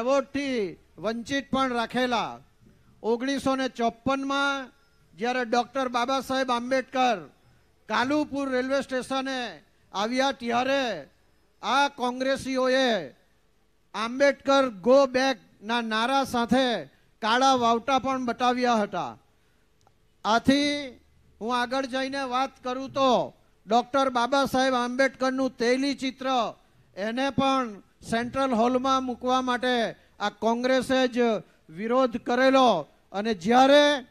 એવોર્ડથી વંચિત પણ રાખેલા ઓગણીસો ને ચોપનમાં જ્યારે ડૉક્ટર બાબા સાહેબ આંબેડકર કાલુપુર રેલવે સ્ટેશને આવ્યા ત્યારે આ કોંગ્રેસીઓએ આંબેડકર ગો બેકના નારા સાથે કાળા વાવટા પણ બતાવ્યા હતા આથી હું આગળ જઈને વાત કરું તો ડૉક્ટર બાબા સાહેબ આંબેડકરનું તેલી ચિત્ર એને પણ સેન્ટ્રલ હોલમાં મૂકવા માટે આ કોંગ્રેસે જ વિરોધ કરેલો અને જ્યારે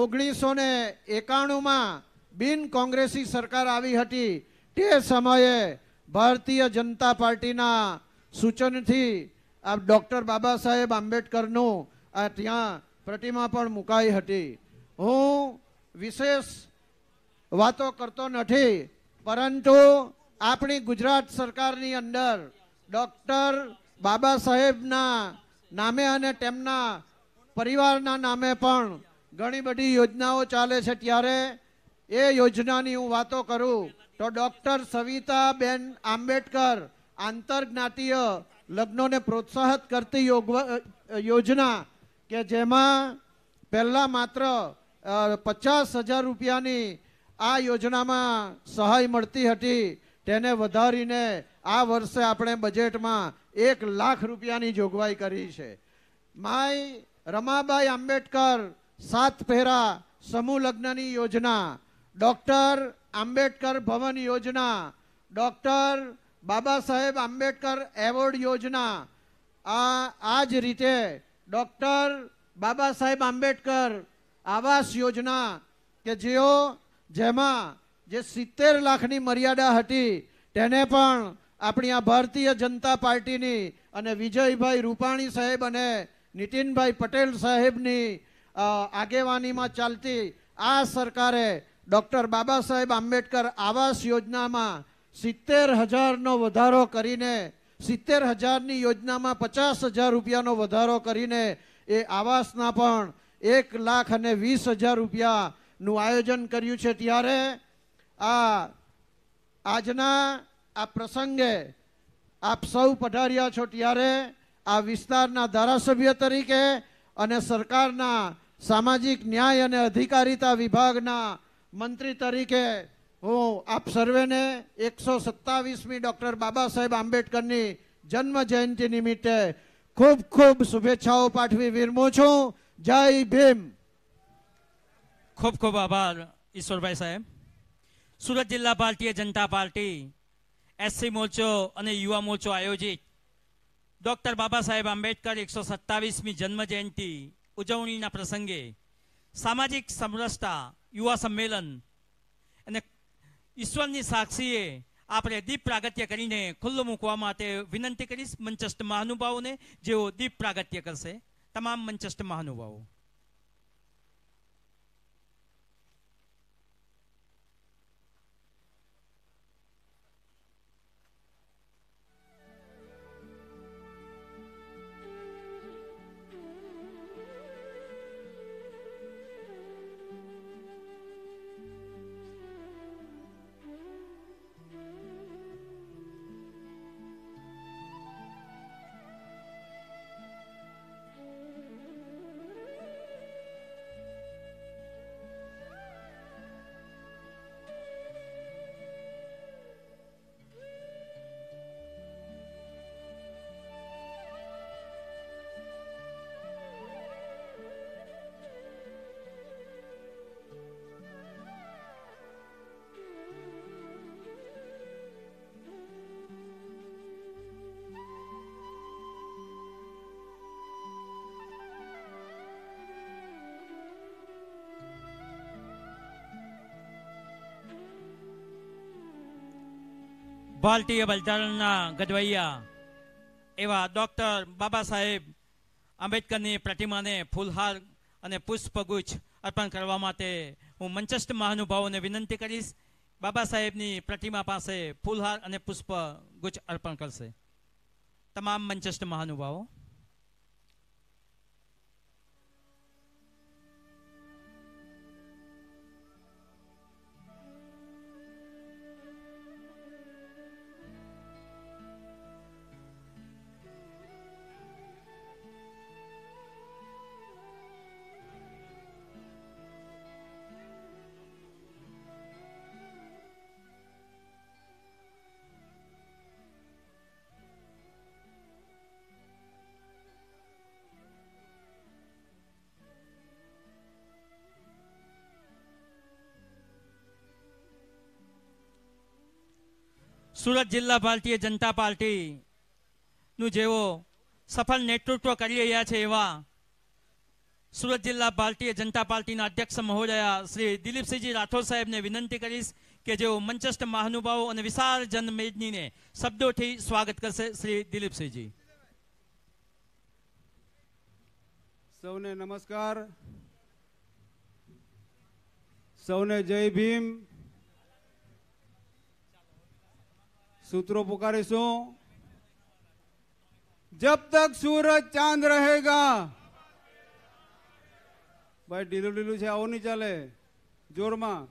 ઓગણીસો ને એકાણુંમાં બિન કોંગ્રેસી સરકાર આવી હતી તે સમયે ભારતીય જનતા પાર્ટીના સૂચનથી આ ડૉક્ટર બાબા સાહેબ આંબેડકરનું આ ત્યાં પ્રતિમા પણ મુકાઈ હતી હું વિશેષ વાતો કરતો નથી પરંતુ આપણી ગુજરાત સરકારની અંદર ડૉક્ટર બાબા સાહેબના નામે અને તેમના પરિવારના નામે પણ ઘણી બધી યોજનાઓ ચાલે છે ત્યારે એ યોજનાની હું વાતો કરું તો ડૉક્ટર સવિતાબેન આંબેડકર આંતરજ્ઞાતીય લગ્નોને પ્રોત્સાહિત કરતી યોજના કે જેમાં પહેલાં માત્ર પચાસ હજાર રૂપિયાની આ યોજનામાં સહાય મળતી હતી તેને વધારીને આ વર્ષે આપણે બજેટમાં એક લાખ રૂપિયાની જોગવાઈ કરી છે માય રમાબાઈ આંબેડકર સાત ફેરા સમૂહ લગ્નની યોજના ડૉક્ટર આંબેડકર ભવન યોજના ડૉક્ટર બાબા સાહેબ આંબેડકર એવોર્ડ યોજના આ આ જ રીતે ડૉક્ટર બાબા સાહેબ આંબેડકર આવાસ યોજના કે જેઓ જેમાં જે સિત્તેર લાખની મર્યાદા હતી તેને પણ આપણી આ ભારતીય જનતા પાર્ટીની અને વિજયભાઈ રૂપાણી સાહેબ અને નીતિનભાઈ પટેલ સાહેબની આગેવાનીમાં ચાલતી આ સરકારે ડૉક્ટર બાબા સાહેબ આંબેડકર આવાસ યોજનામાં સિત્તેર હજારનો વધારો કરીને સિત્તેર હજારની યોજનામાં પચાસ હજાર રૂપિયાનો વધારો કરીને એ આવાસના પણ એક લાખ અને વીસ હજાર રૂપિયાનું આયોજન કર્યું છે ત્યારે આ આજના આ પ્રસંગે આપ સૌ પધાર્યા છો ત્યારે આ વિસ્તારના ધારાસભ્ય તરીકે અને સરકારના સામાજિક ન્યાય અને અધિકારીતા વિભાગના મંત્રી તરીકે હું આપ સર્વેને એકસો સત્તાવીસમી ડૉક્ટર બાબા સાહેબ આંબેડકરની જન્મ જયંતિ નિમિત્તે ખૂબ ખૂબ શુભેચ્છાઓ પાઠવી વિરમું છું જય ભીમ ખૂબ ખૂબ આભાર ઈશ્વરભાઈ સાહેબ સુરત જિલ્લા ભારતીય જનતા પાર્ટી એસસી મોરચો અને યુવા મોરચો આયોજિત ડૉક્ટર બાબા સાહેબ આંબેડકર એકસો સત્તાવીસમી જન્મજયંતિ ઉજવણીના પ્રસંગે સામાજિક સમરસતા યુવા સંમેલન અને ઈશ્વરની સાક્ષીએ આપણે દીપ પ્રાગત્ય કરીને ખુલ્લું મૂકવા માટે વિનંતી કરીશ મંચસ્થ મહાનુભાવોને જેઓ દીપ પ્રાગત્ય કરશે તમામ મંચસ્થ મહાનુભાવો ભારતીય બંધારણના ગઢવૈયા એવા ડૉક્ટર બાબા સાહેબ આંબેડકરની પ્રતિમાને ફૂલહાર અને પુષ્પગુચ્છ અર્પણ કરવા માટે હું મંચસ્થ મહાનુભાવોને વિનંતી કરીશ બાબા સાહેબની પ્રતિમા પાસે ફૂલહાર અને પુષ્પગુચ્છ અર્પણ કરશે તમામ મંચસ્થ મહાનુભાવો સુરત જિલ્લા ભારતીય જનતા પાર્ટીનું જેવો સફળ નેતૃત્વ કરી રહ્યા છે એવા સુરત જિલ્લા ભારતીય જનતા પાર્ટીના અધ્યક્ષ મહોદયા શ્રી દિલીપસિંહજી રાઠોડ સાહેબને વિનંતી કરીશ કે જેઓ મંચસ્થ મહાનુભાવો અને વિશાળ જનમેદનીને શબ્દોથી સ્વાગત કરશે શ્રી દિલીપસિંહજી સૌને નમસ્કાર સૌને જય ભીમ સૂત્રો પુકારીશું જબ તક સૂરજ ચાંદ રહેગા ભાઈ ઢીલું ઢીલું છે આવું નહીં ચાલે જોરમાં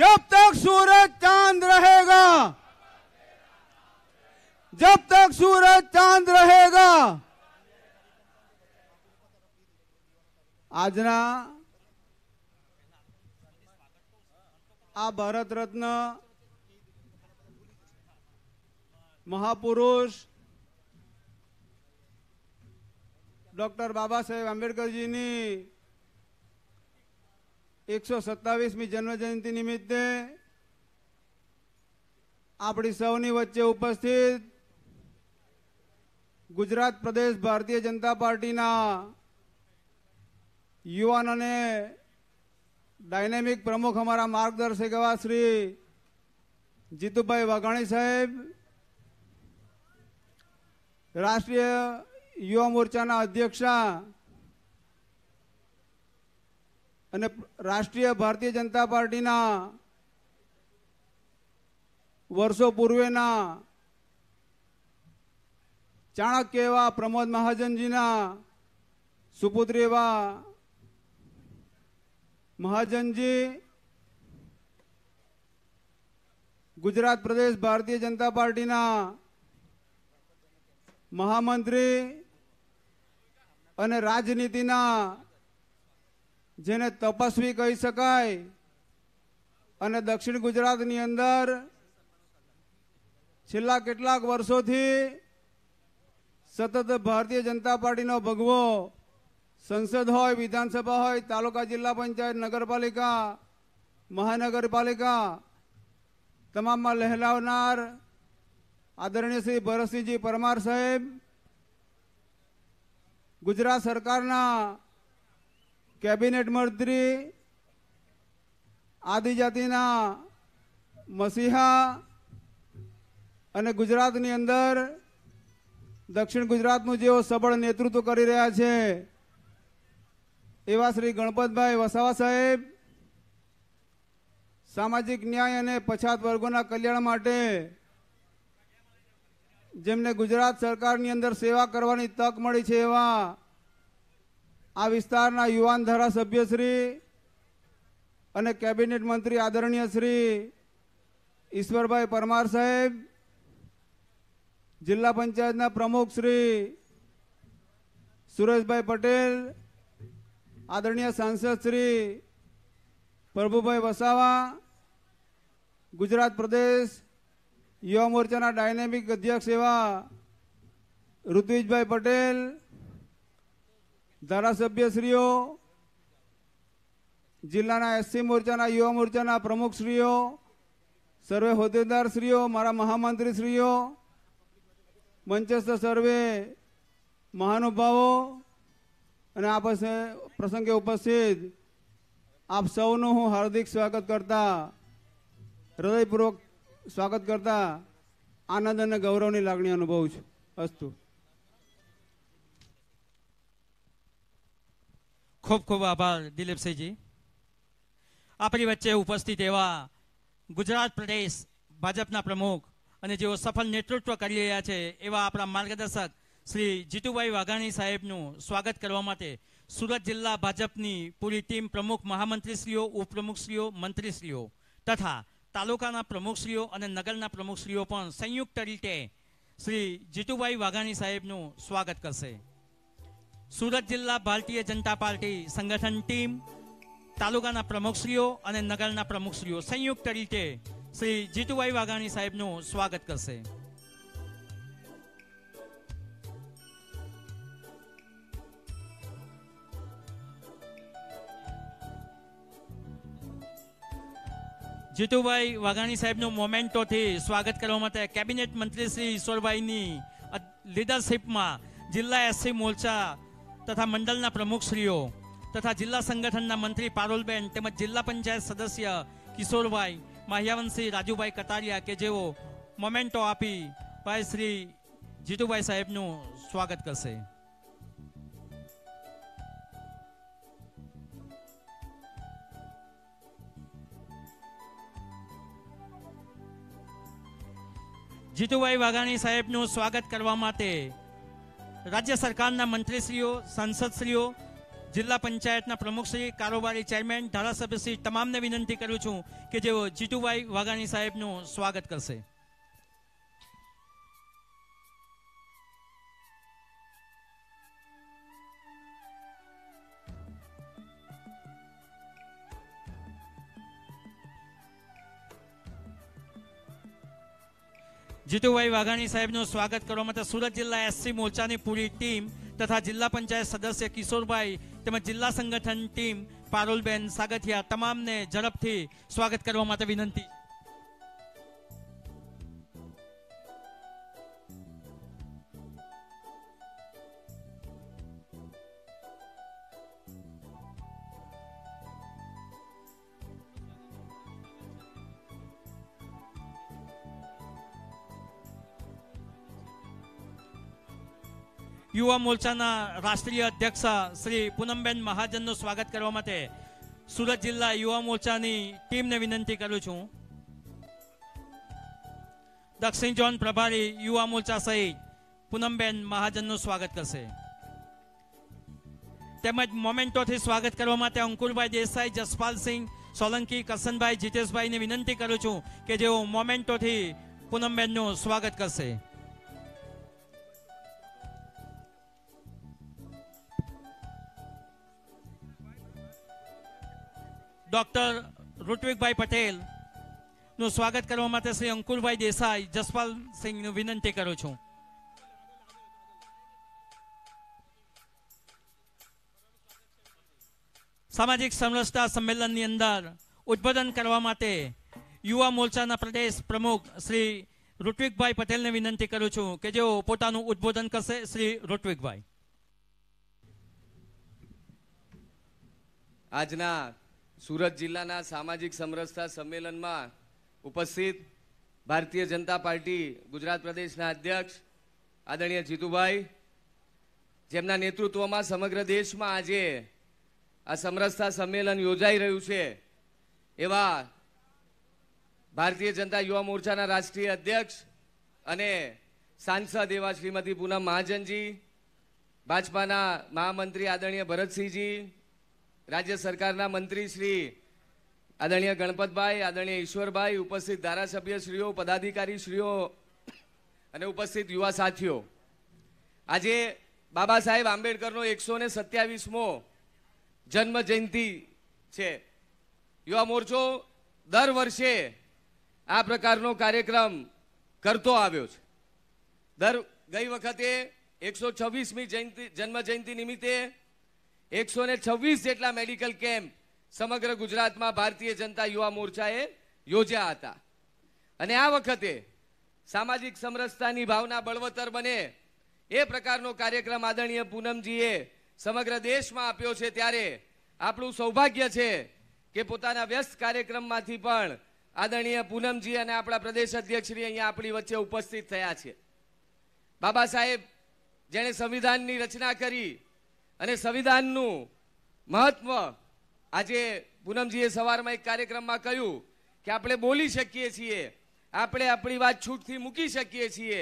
જબ તક સૂરજ ચાંદ રહેગા જબ તક સૂરજ ચાંદ રહેગા આજના આ ભારત રત્ન મહાપુરુષ ડૉક્ટર બાબા સાહેબ આંબેડકરજીની એકસો સત્તાવીસમી જન્મજયંતિ નિમિત્તે આપણી સૌની વચ્ચે ઉપસ્થિત ગુજરાત પ્રદેશ ભારતીય જનતા પાર્ટીના યુવાન અને ડાયનેમિક પ્રમુખ અમારા માર્ગદર્શક એવા શ્રી જીતુભાઈ વાઘાણી સાહેબ રાષ્ટ્રીય યુવા મોરચાના અધ્યક્ષ અને રાષ્ટ્રીય ભારતીય જનતા પાર્ટીના વર્ષો પૂર્વેના ચાણક્ય એવા પ્રમોદ મહાજનજીના સુપુત્ર એવા મહાજનજી ગુજરાત પ્રદેશ ભારતીય જનતા પાર્ટીના મહામંત્રી અને રાજનીતિના જેને તપસ્વી કહી શકાય અને દક્ષિણ ગુજરાતની અંદર છેલ્લા કેટલાક વર્ષોથી સતત ભારતીય જનતા પાર્ટીનો ભગવો સંસદ હોય વિધાનસભા હોય તાલુકા જિલ્લા પંચાયત નગરપાલિકા મહાનગરપાલિકા તમામમાં લહેલાવનાર આદરણીય શ્રી ભરતસિંહજી પરમાર સાહેબ ગુજરાત સરકારના કેબિનેટ મંત્રી આદિજાતિના મસીહા અને ગુજરાતની અંદર દક્ષિણ ગુજરાતનું જેઓ સબળ નેતૃત્વ કરી રહ્યા છે એવા શ્રી ગણપતભાઈ વસાવા સાહેબ સામાજિક ન્યાય અને પછાત વર્ગોના કલ્યાણ માટે જેમને ગુજરાત સરકારની અંદર સેવા કરવાની તક મળી છે એવા આ વિસ્તારના યુવાન ધારાસભ્યશ્રી અને કેબિનેટ મંત્રી આદરણીય શ્રી ઈશ્વરભાઈ પરમાર સાહેબ જિલ્લા પંચાયતના પ્રમુખ શ્રી સુરેશભાઈ પટેલ આદરણીય સાંસદ શ્રી પ્રભુભાઈ વસાવા ગુજરાત પ્રદેશ યુવા મોરચાના ડાયનેમિક અધ્યક્ષ એવા ઋત્વિજભાઈ પટેલ ધારાસભ્યશ્રીઓ જિલ્લાના એસસી મોરચાના યુવા મોરચાના પ્રમુખશ્રીઓ સર્વે હોદ્દેદારશ્રીઓ મારા મહામંત્રીશ્રીઓ મંચસ્થ સર્વે મહાનુભાવો અને આ પ્રસંગે ઉપસ્થિત આપ સૌનું હું હાર્દિક સ્વાગત કરતા હૃદયપૂર્વક સ્વાગત કરતા આનંદ અને ગૌરવની લાગણી અનુભવું છું અસ્તુ ખૂબ ખૂબ આભાર દિલીપસિંહજી આપણી વચ્ચે ઉપસ્થિત એવા ગુજરાત પ્રદેશ ભાજપના પ્રમુખ અને જેઓ સફળ નેતૃત્વ કરી રહ્યા છે એવા આપણા માર્ગદર્શક શ્રી જીતુભાઈ વાઘાણી સાહેબનું સ્વાગત કરવા માટે સુરત જિલ્લા ભાજપની પૂરી ટીમ પ્રમુખ મહામંત્રીશ્રીઓ ઉપપ્રમુખશ્રીઓ મંત્રીશ્રીઓ તથા તાલુકાના પ્રમુખશ્રીઓ અને નગરના પ્રમુખશ્રીઓ પણ સંયુક્ત રીતે શ્રી જીતુભાઈ વાઘાણી સાહેબનું સ્વાગત કરશે સુરત જિલ્લા ભારતીય જનતા પાર્ટી સંગઠન ટીમ તાલુકાના પ્રમુખશ્રીઓ અને નગરના પ્રમુખશ્રીઓ સંયુક્ત રીતે શ્રી જીતુભાઈ વાઘાણી સાહેબનું સ્વાગત કરશે જીતુભાઈ વાઘાણી સાહેબનું મોમેન્ટોથી સ્વાગત કરવા માટે કેબિનેટ મંત્રી શ્રી ઈશ્વરભાઈની લીડરશીપમાં જિલ્લા એસસી મોરચા તથા મંડળના પ્રમુખશ્રીઓ તથા જિલ્લા સંગઠનના મંત્રી પારોલબેન તેમજ જિલ્લા પંચાયત સદસ્ય કિશોરભાઈ માહ્યાવંશી રાજુભાઈ કટારિયા કે જેઓ મોમેન્ટો આપી ભાઈ શ્રી જીતુભાઈ સાહેબનું સ્વાગત કરશે જીતુભાઈ વાઘાણી સાહેબનું સ્વાગત કરવા માટે રાજ્ય સરકારના મંત્રીશ્રીઓ સાંસદશ્રીઓ જિલ્લા પંચાયતના પ્રમુખશ્રી કારોબારી ચેરમેન ધારાસભ્યશ્રી તમામને વિનંતી કરું છું કે જેઓ જીતુભાઈ વાઘાણી સાહેબનું સ્વાગત કરશે જીતુભાઈ વાઘાણી સાહેબનું સ્વાગત કરવા માટે સુરત જિલ્લા એસસી મોરચાની પૂરી ટીમ તથા જિલ્લા પંચાયત સદસ્ય કિશોરભાઈ તેમજ જિલ્લા સંગઠન ટીમ પારોલબેન સાગઠિયા તમામને ઝડપથી સ્વાગત કરવા માટે વિનંતી યુવા મોરચાના રાષ્ટ્રીય અધ્યક્ષ શ્રી પૂનમબેન મહાજનનું સ્વાગત કરવા માટે સુરત જિલ્લા યુવા મોરચાની ટીમને વિનંતી કરું છું દક્ષિણ જોન પ્રભારી યુવા મોરચા સહિત પૂનમબેન મહાજનનું સ્વાગત કરશે તેમજ મોમેન્ટોથી સ્વાગત કરવા માટે અંકુરભાઈ દેસાઈ જસપાલસિંહ સોલંકી કરશનભાઈ જીતેશભાઈને વિનંતી કરું છું કે જેઓ મોમેન્ટોથી પૂનમબેનનું સ્વાગત કરશે ડૉક્ટર ઋત્વિકભાઈ પટેલ નું સ્વાગત કરવા માટે શ્રી અંકુરભાઈ દેસાઈ જસપાલ સિંહનું વિનંતી કરું છું સામાજિક સમરસતા સંમેલનની અંદર ઉદ્બોધન કરવા માટે યુવા મોરચાના પ્રદેશ પ્રમુખ શ્રી ઋત્વિકભાઈ પટેલને વિનંતી કરું છું કે જેઓ પોતાનું ઉદ્બોધન કરશે શ્રી ઋત્વિકભાઈ આજના સુરત જિલ્લાના સામાજિક સમરસતા સંમેલનમાં ઉપસ્થિત ભારતીય જનતા પાર્ટી ગુજરાત પ્રદેશના અધ્યક્ષ આદરણીય જીતુભાઈ જેમના નેતૃત્વમાં સમગ્ર દેશમાં આજે આ સમરસતા સંમેલન યોજાઈ રહ્યું છે એવા ભારતીય જનતા યુવા મોરચાના રાષ્ટ્રીય અધ્યક્ષ અને સાંસદ એવા શ્રીમતી પૂનમ મહાજનજી ભાજપાના મહામંત્રી આદરણીય ભરતસિંહજી રાજ્ય સરકારના મંત્રી શ્રી આદરણીય ગણપતભાઈ આદરણીય ઈશ્વરભાઈ ઉપસ્થિત ધારાસભ્યશ્રીઓ પદાધિકારીશ્રીઓ અને ઉપસ્થિત યુવા સાથીઓ આજે બાબા સાહેબ આંબેડકરનો એકસો ને સત્યાવીસમો જન્મ જયંતિ છે યુવા મોરચો દર વર્ષે આ પ્રકારનો કાર્યક્રમ કરતો આવ્યો છે દર ગઈ વખતે એકસો છવ્વીસમી જયંતિ જન્મ જયંતિ નિમિત્તે એકસો છવ્વીસ જેટલા મેડિકલ કેમ્પ સમગ્ર ગુજરાતમાં ભારતીય જનતા યુવા મોરચાએ યોજ્યા હતા અને આ વખતે સામાજિક સમરસતાની ભાવના બળવતર બને એ પ્રકારનો કાર્યક્રમ આદરણીય પૂનમજીએ સમગ્ર દેશમાં આપ્યો છે ત્યારે આપણું સૌભાગ્ય છે કે પોતાના વ્યસ્ત કાર્યક્રમમાંથી પણ આદરણીય પૂનમજી અને આપણા પ્રદેશ અધ્યક્ષશ્રી અહીંયા આપણી વચ્ચે ઉપસ્થિત થયા છે બાબા સાહેબ જેણે સંવિધાનની રચના કરી અને સંવિધાનનું મહત્વ આજે પૂનમજીએ સવારમાં એક કાર્યક્રમમાં કહ્યું કે આપણે બોલી શકીએ છીએ આપણે આપણી વાત છૂટથી મૂકી શકીએ છીએ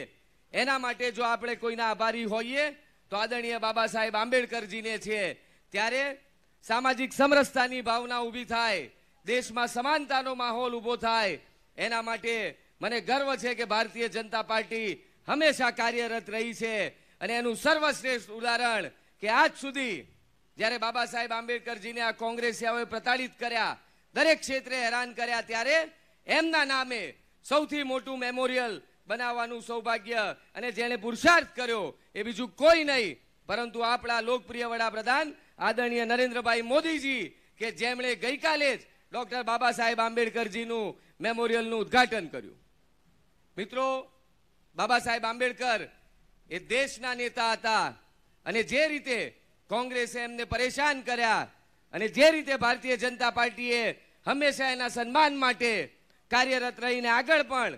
એના માટે જો આપણે કોઈના આભારી હોઈએ તો આદરણીય બાબા સાહેબ આંબેડકરજીને છે ત્યારે સામાજિક સમરસતાની ભાવના ઊભી થાય દેશમાં સમાનતાનો માહોલ ઊભો થાય એના માટે મને ગર્વ છે કે ભારતીય જનતા પાર્ટી હંમેશા કાર્યરત રહી છે અને એનું સર્વશ્રેષ્ઠ ઉદાહરણ કે આજ સુધી જ્યારે બાબા સાહેબ આંબેડકરજીને આ કોંગ્રેસિયાઓએ પ્રતાડિત કર્યા દરેક ક્ષેત્રે હેરાન કર્યા ત્યારે એમના નામે સૌથી મોટું મેમોરિયલ બનાવવાનું સૌભાગ્ય અને જેણે પુરુષાર્થ કર્યો એ બીજું કોઈ નહીં પરંતુ આપણા લોકપ્રિય વડાપ્રધાન આદરણીય નરેન્દ્રભાઈ મોદીજી કે જેમણે ગઈકાલે જ ડોક્ટર બાબા સાહેબ આંબેડકરજીનું મેમોરિયલનું ઉદ્ઘાટન કર્યું મિત્રો બાબા સાહેબ આંબેડકર એ દેશના નેતા હતા અને જે રીતે કોંગ્રેસે એમને પરેશાન કર્યા અને જે રીતે ભારતીય જનતા પાર્ટીએ હંમેશા એના સન્માન માટે કાર્યરત રહીને આગળ પણ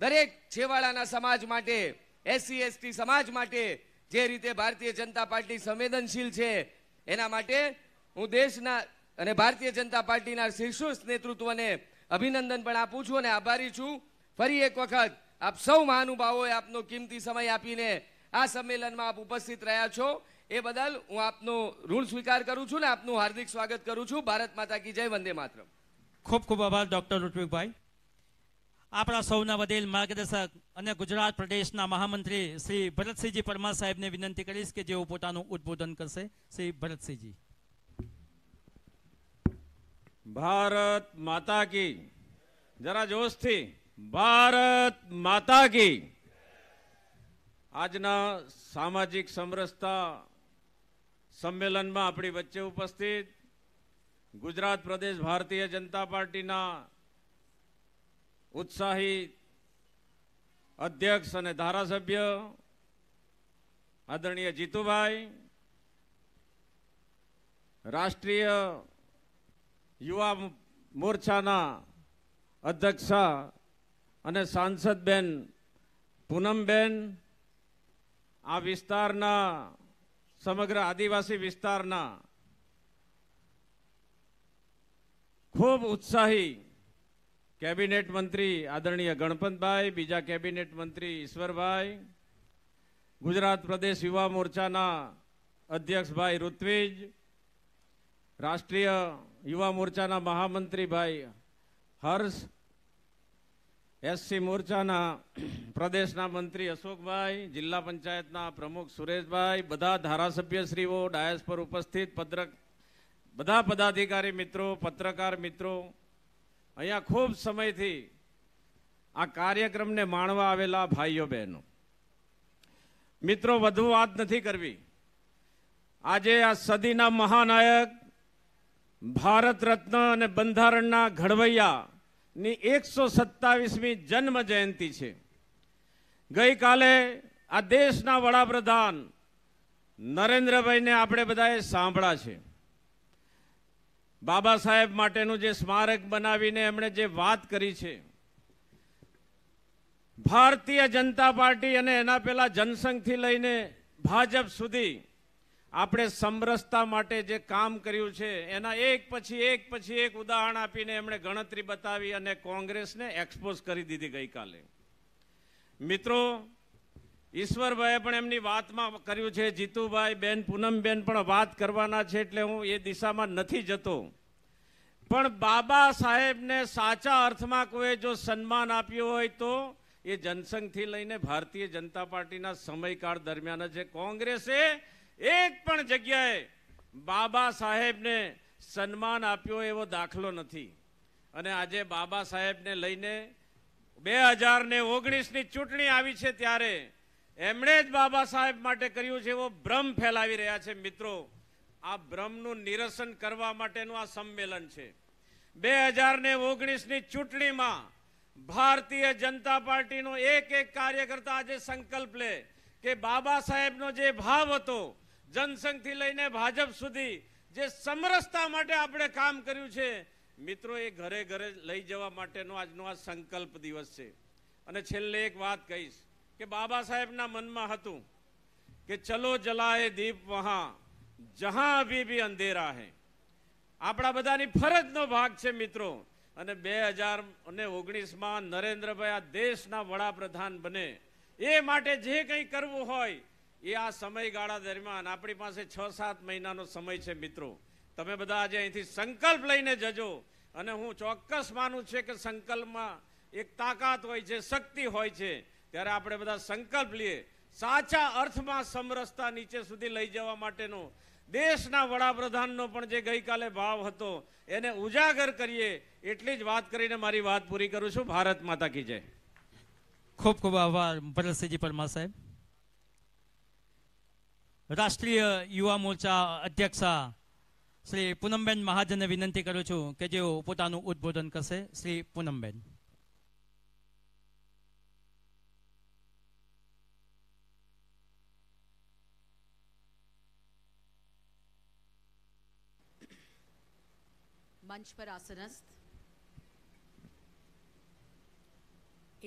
દરેક છેવાડાના સમાજ માટે એસસી એસટી સમાજ માટે જે રીતે ભારતીય જનતા પાર્ટી સંવેદનશીલ છે એના માટે હું દેશના અને ભારતીય જનતા પાર્ટીના શીર્ષસ્થ નેતૃત્વને અભિનંદન પણ આપું છું અને આભારી છું ફરી એક વખત આપ સૌ મહાનુભાવોએ આપનો કિંમતી સમય આપીને આ સંમેલનમાં આપ ઉપસ્થિત રહ્યા છો એ બદલ હું આપનો ઋણ સ્વીકાર કરું છું ને આપનું હાર્દિક સ્વાગત કરું છું ભારત માતા કી જય વંદે માત્ર ખૂબ ખૂબ આભાર ડૉક્ટર ઋત્વિકભાઈ આપણા સૌના વધેલ માર્ગદર્શક અને ગુજરાત પ્રદેશના મહામંત્રી શ્રી ભરતસિંહજી પરમાર સાહેબને વિનંતી કરીશ કે જેઓ પોતાનું ઉદ્બોધન કરશે શ્રી ભરતસિંહજી ભારત માતા કી જરા જોશથી ભારત માતા કી આજના સામાજિક સમરસતા સંમેલનમાં આપણી વચ્ચે ઉપસ્થિત ગુજરાત પ્રદેશ ભારતીય જનતા પાર્ટીના ઉત્સાહી અધ્યક્ષ અને ધારાસભ્ય આદરણીય જીતુભાઈ રાષ્ટ્રીય યુવા મોરચાના અધ્યક્ષા અને સાંસદબેન પૂનમબેન આ વિસ્તારના સમગ્ર આદિવાસી વિસ્તારના ખૂબ ઉત્સાહી કેબિનેટ મંત્રી આદરણીય ગણપતભાઈ બીજા કેબિનેટ મંત્રી ઈશ્વરભાઈ ગુજરાત પ્રદેશ યુવા મોરચાના અધ્યક્ષભાઈ ઋત્વિજ રાષ્ટ્રીય યુવા મોરચાના મહામંત્રીભાઈ હર્ષ એસસી મોરચાના પ્રદેશના મંત્રી અશોકભાઈ જિલ્લા પંચાયતના પ્રમુખ સુરેશભાઈ બધા ધારાસભ્યશ્રીઓ ડાયસ પર ઉપસ્થિત પત્રક બધા પદાધિકારી મિત્રો પત્રકાર મિત્રો અહીંયા ખૂબ સમયથી આ કાર્યક્રમને માણવા આવેલા ભાઈઓ બહેનો મિત્રો વધુ વાત નથી કરવી આજે આ સદીના મહાનાયક ભારત રત્ન અને બંધારણના ઘડવૈયા ની એકસો સત્તાવીસમી જન્મ જયંતિ છે ગઈકાલે આ દેશના વડાપ્રધાન નરેન્દ્રભાઈને આપણે બધાએ સાંભળ્યા છે બાબા સાહેબ માટેનું જે સ્મારક બનાવીને એમણે જે વાત કરી છે ભારતીય જનતા પાર્ટી અને એના પહેલા જનસંઘથી લઈને ભાજપ સુધી આપણે સમરસતા માટે જે કામ કર્યું છે એના એક પછી એક પછી એક ઉદાહરણ આપીને એમણે ગણતરી બતાવી અને કોંગ્રેસને એક્સપોઝ કરી દીધી ગઈકાલે મિત્રો ઈશ્વરભાઈએ પણ એમની વાતમાં કર્યું છે જીતુભાઈ બેન પૂનમબેન પણ વાત કરવાના છે એટલે હું એ દિશામાં નથી જતો પણ બાબા સાહેબને સાચા અર્થમાં કોઈએ જો સન્માન આપ્યું હોય તો એ જનસંઘથી લઈને ભારતીય જનતા પાર્ટીના સમયકાળ દરમિયાન છે કોંગ્રેસે એક પણ જગ્યાએ બાબા સાહેબને સન્માન આપ્યો એવો દાખલો નથી અને આજે બાબા સાહેબને લઈને બે હજાર ને ઓગણીસની ચૂંટણી આવી છે ત્યારે એમણે જ બાબા સાહેબ માટે કર્યું છે એવો ભ્રમ ફેલાવી રહ્યા છે મિત્રો આ ભ્રમનું નિરસન કરવા માટેનું આ સંમેલન છે બે હજાર ને ઓગણીસની ચૂંટણીમાં ભારતીય જનતા પાર્ટીનો એક એક કાર્યકર્તા આજે સંકલ્પ લે કે બાબા સાહેબનો જે ભાવ હતો જનસંઘથી લઈને ભાજપ સુધી જે સમરસતા માટે આપણે કામ કર્યું છે મિત્રો એ ઘરે ઘરે લઈ જવા માટેનો આજનો આ સંકલ્પ દિવસ છે અને છેલ્લે એક વાત કહીશ કે બાબા સાહેબના મનમાં હતું કે ચલો જલાએ દીપ વહા જહાં અભી ભી અંધેરા હૈ આપણા બધાની ફરજનો ભાગ છે મિત્રો અને બે હજાર અને ઓગણીસમાં નરેન્દ્રભાઈ આ દેશના વડાપ્રધાન બને એ માટે જે કંઈ કરવું હોય એ આ સમયગાળા દરમિયાન આપણી પાસે છ સાત મહિનાનો સમય છે મિત્રો તમે બધા આજે અહીંથી સંકલ્પ લઈને જજો અને હું ચોક્કસ માનું છે કે સંકલ્પમાં એક તાકાત હોય છે શક્તિ હોય છે ત્યારે આપણે બધા સંકલ્પ લઈએ સાચા અર્થમાં સમરસતા નીચે સુધી લઈ જવા માટેનો દેશના વડાપ્રધાનનો પણ જે ગઈકાલે ભાવ હતો એને ઉજાગર કરીએ એટલી જ વાત કરીને મારી વાત પૂરી કરું છું ભારત માતા કી જય ખૂબ ખૂબ આભાર ભરતસિંહજી પરમા સાહેબ રાષ્ટ્રીય યુવા મોરચા અધ્યક્ષા શ્રી પૂનમબેન મહાજનને વિનંતી કરું છું કે જેઓ પોતાનું ઉદ્બોધન કરશે શ્રી પૂનમબેન મંચ પર આસનસ્થ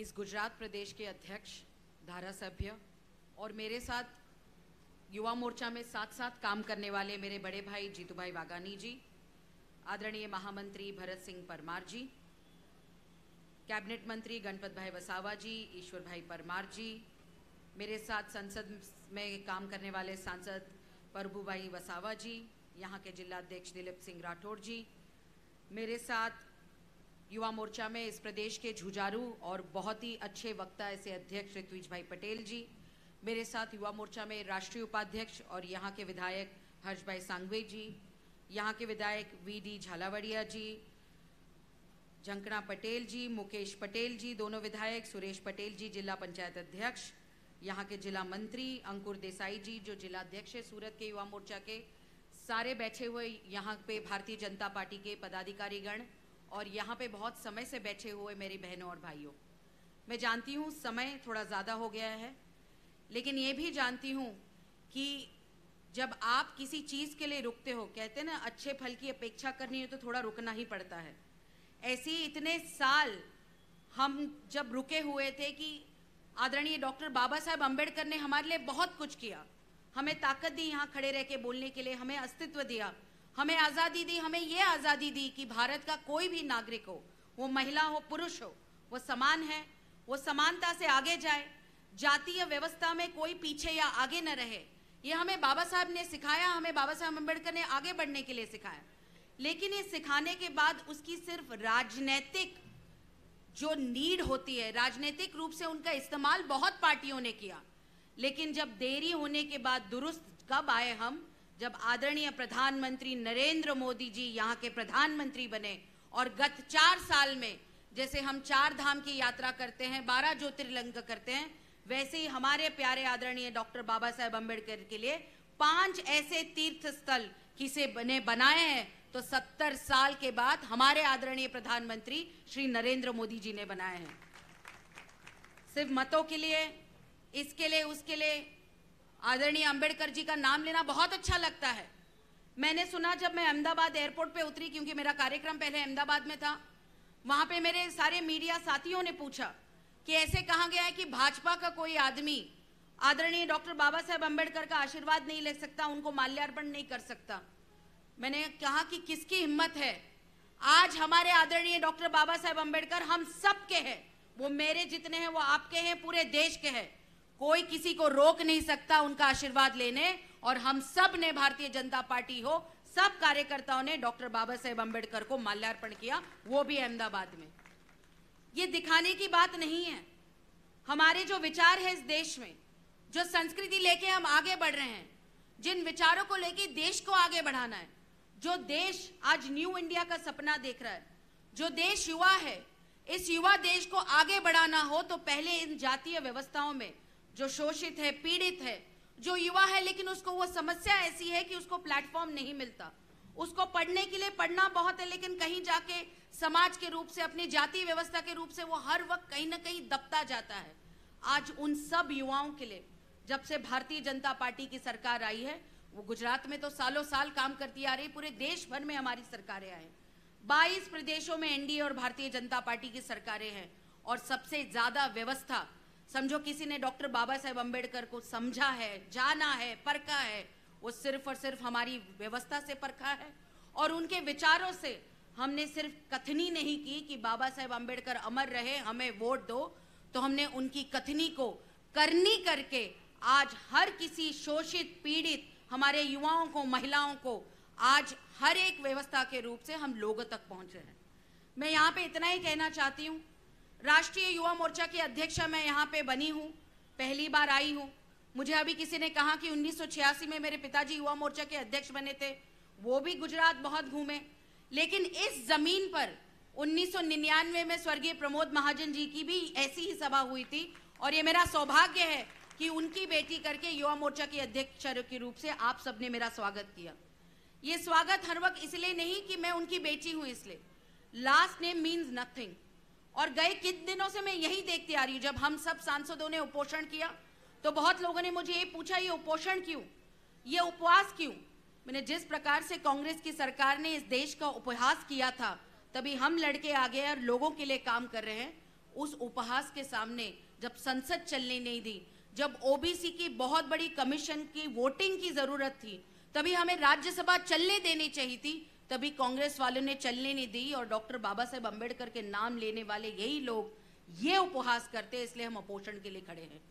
इस गुजरात प्रदेश के अध्यक्ष धारा सभ्य और युवा मोर्चा में साथ साथ काम करने वाले मेरे बड़े भाई जीतूभाई वागानी जी आदरणीय महामंत्री भरत सिंह परमार जी कैबिनेट मंत्री गणपत भाई वसावा जी ईश्वर भाई परमार जी मेरे साथ संसद में काम करने वाले सांसद प्रभु भाई वसावा जी यहाँ के जिलाध्यक्ष दिलीप सिंह राठौड़ जी मेरे साथ युवा मोर्चा में इस प्रदेश के झुझारू और बहुत ही अच्छे वक्ता ऐसे अध्यक्ष ऋत्विज भाई पटेल जी मेरे साथ युवा मोर्चा में राष्ट्रीय उपाध्यक्ष और यहाँ के विधायक हर्ष भाई सांगवे जी यहाँ के विधायक वी डी झालावड़िया जी झंकना पटेल जी मुकेश पटेल जी दोनों विधायक सुरेश पटेल जी जिला पंचायत अध्यक्ष यहाँ के जिला मंत्री अंकुर देसाई जी जो जिला अध्यक्ष है सूरत के युवा मोर्चा के सारे बैठे हुए यहाँ पे भारतीय जनता पार्टी के पदाधिकारीगण और यहाँ पे बहुत समय से बैठे हुए मेरी बहनों और भाइयों मैं जानती हूँ समय थोड़ा ज़्यादा हो गया है लेकिन ये भी जानती हूँ कि जब आप किसी चीज़ के लिए रुकते हो कहते हैं ना अच्छे फल की अपेक्षा करनी है तो थोड़ा रुकना ही पड़ता है ऐसे इतने साल हम जब रुके हुए थे कि आदरणीय डॉक्टर बाबा साहेब अम्बेडकर ने हमारे लिए बहुत कुछ किया हमें ताकत दी यहाँ खड़े रह के बोलने के लिए हमें अस्तित्व दिया हमें आज़ादी दी हमें ये आज़ादी दी कि भारत का कोई भी नागरिक हो वो महिला हो पुरुष हो वो समान है वो समानता से आगे जाए जातीय व्यवस्था में कोई पीछे या आगे न रहे ये हमें बाबा साहब ने सिखाया हमें बाबा साहब अम्बेडकर ने आगे बढ़ने के लिए सिखाया लेकिन ये सिखाने के बाद उसकी सिर्फ राजनीतिक जो नीड होती है राजनीतिक रूप से उनका इस्तेमाल बहुत पार्टियों ने किया लेकिन जब देरी होने के बाद दुरुस्त कब आए हम जब आदरणीय प्रधानमंत्री नरेंद्र मोदी जी यहाँ के प्रधानमंत्री बने और गत चार साल में जैसे हम चार धाम की यात्रा करते हैं बारह ज्योतिर्लिंग करते हैं वैसे ही हमारे प्यारे आदरणीय डॉक्टर बाबा साहेब अम्बेडकर के लिए पांच ऐसे तीर्थ स्थल किसे ने बनाए हैं तो सत्तर साल के बाद हमारे आदरणीय प्रधानमंत्री श्री नरेंद्र मोदी जी ने बनाए हैं सिर्फ मतों के लिए इसके लिए उसके लिए आदरणीय अंबेडकर जी का नाम लेना बहुत अच्छा लगता है मैंने सुना जब मैं अहमदाबाद एयरपोर्ट पे उतरी क्योंकि मेरा कार्यक्रम पहले अहमदाबाद में था वहां पे मेरे सारे मीडिया साथियों ने पूछा कि ऐसे कहा गया है कि भाजपा का कोई आदमी आदरणीय डॉक्टर बाबा साहेब अम्बेडकर का आशीर्वाद नहीं ले सकता उनको माल्यार्पण नहीं कर सकता मैंने कहा कि किसकी हिम्मत है आज हमारे आदरणीय डॉक्टर बाबा साहेब अम्बेडकर हम सबके हैं वो मेरे जितने हैं वो आपके हैं पूरे देश के हैं कोई किसी को रोक नहीं सकता उनका आशीर्वाद लेने और हम सब ने भारतीय जनता पार्टी हो सब कार्यकर्ताओं ने डॉक्टर बाबा साहेब अम्बेडकर को माल्यार्पण किया वो भी अहमदाबाद में ये दिखाने की बात नहीं है हमारे जो विचार है इस देश में जो संस्कृति लेके हम आगे बढ़ रहे हैं जिन विचारों को लेके देश को आगे बढ़ाना है जो देश आज न्यू इंडिया का सपना देख रहा है जो देश युवा है इस युवा देश को आगे बढ़ाना हो तो पहले इन जातीय व्यवस्थाओं में जो शोषित है पीड़ित है जो युवा है लेकिन उसको वो समस्या ऐसी है कि उसको प्लेटफॉर्म नहीं मिलता उसको पढ़ने के लिए पढ़ना बहुत है लेकिन कहीं जाके समाज के रूप से अपनी जाति व्यवस्था के रूप से वो हर वक्त कहीं ना कहीं दबता जाता है आज उन सब युवाओं के लिए जब से भारतीय जनता पार्टी की सरकार आई है वो गुजरात में तो सालों साल काम करती आ रही पूरे देश भर में हमारी सरकारें आए बाईस प्रदेशों में एनडीए और भारतीय जनता पार्टी की सरकारें हैं और सबसे ज्यादा व्यवस्था समझो किसी ने डॉक्टर बाबा साहेब अम्बेडकर को समझा है जाना है परखा है वो सिर्फ और सिर्फ हमारी व्यवस्था से परखा है और उनके विचारों से हमने सिर्फ कथनी नहीं की कि बाबा साहेब अम्बेडकर अमर रहे हमें वोट दो तो हमने उनकी कथनी को करनी करके आज हर किसी शोषित पीड़ित हमारे युवाओं को महिलाओं को आज हर एक व्यवस्था के रूप से हम लोगों तक पहुंच रहे हैं मैं यहाँ पे इतना ही कहना चाहती हूँ राष्ट्रीय युवा मोर्चा की अध्यक्षा मैं यहाँ पे बनी हूँ पहली बार आई हूँ मुझे अभी किसी ने कहा कि 1986 में मेरे पिताजी युवा मोर्चा के अध्यक्ष बने थे वो भी गुजरात बहुत घूमे लेकिन इस जमीन पर 1999 में स्वर्गीय प्रमोद महाजन जी की भी ऐसी ही सभा हुई थी और ये मेरा सौभाग्य है कि उनकी बेटी करके युवा मोर्चा के अध्यक्ष के रूप से आप सबने मेरा स्वागत किया ये स्वागत हर वक्त इसलिए नहीं कि मैं उनकी बेटी हूं इसलिए लास्ट नेम मीन्स नथिंग और गए कित दिनों से मैं यही देखती आ रही हूँ जब हम सब सांसदों ने उपोषण किया तो बहुत लोगों ने मुझे ये पूछा ये उपोषण क्यों ये उपवास क्यों मैंने जिस प्रकार से कांग्रेस की सरकार ने इस देश का उपहास किया था तभी हम लड़के आगे और लोगों के लिए काम कर रहे हैं उस उपहास के सामने जब संसद चलने नहीं दी जब ओबीसी की बहुत बड़ी कमीशन की वोटिंग की जरूरत थी तभी हमें राज्यसभा चलने देनी चाहिए थी तभी कांग्रेस वालों ने चलने नहीं दी और डॉक्टर बाबा साहेब अम्बेडकर के नाम लेने वाले यही लोग ये उपहास करते इसलिए हम अपोषण के लिए खड़े हैं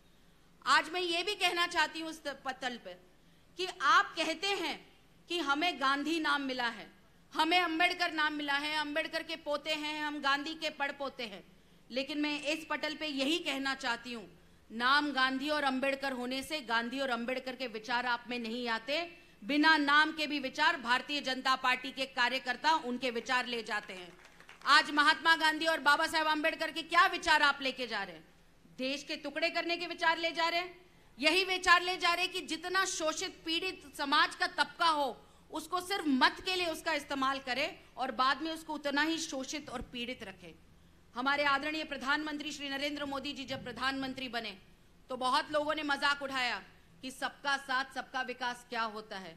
आज मैं ये भी कहना चाहती हूँ उस पतल पर कि आप कहते हैं कि हमें गांधी नाम मिला है हमें अंबेडकर नाम मिला है अंबेडकर के पोते हैं हम गांधी के पड़ पोते हैं लेकिन मैं इस पटल पे यही कहना चाहती हूँ नाम गांधी और अंबेडकर होने से गांधी और अंबेडकर के विचार आप में नहीं आते बिना नाम के भी विचार भारतीय जनता पार्टी के कार्यकर्ता उनके विचार ले जाते हैं आज महात्मा गांधी और बाबा साहेब आम्बेडकर के क्या विचार आप लेके जा रहे हैं देश के टुकड़े करने के विचार ले जा रहे हैं यही विचार ले जा रहे हैं कि जितना शोषित पीड़ित समाज का तबका हो उसको सिर्फ मत के लिए उसका इस्तेमाल करें और बाद में उसको उतना ही शोषित और पीड़ित रखें हमारे आदरणीय प्रधानमंत्री श्री नरेंद्र मोदी जी जब प्रधानमंत्री बने तो बहुत लोगों ने मजाक उठाया कि सबका साथ सबका विकास क्या होता है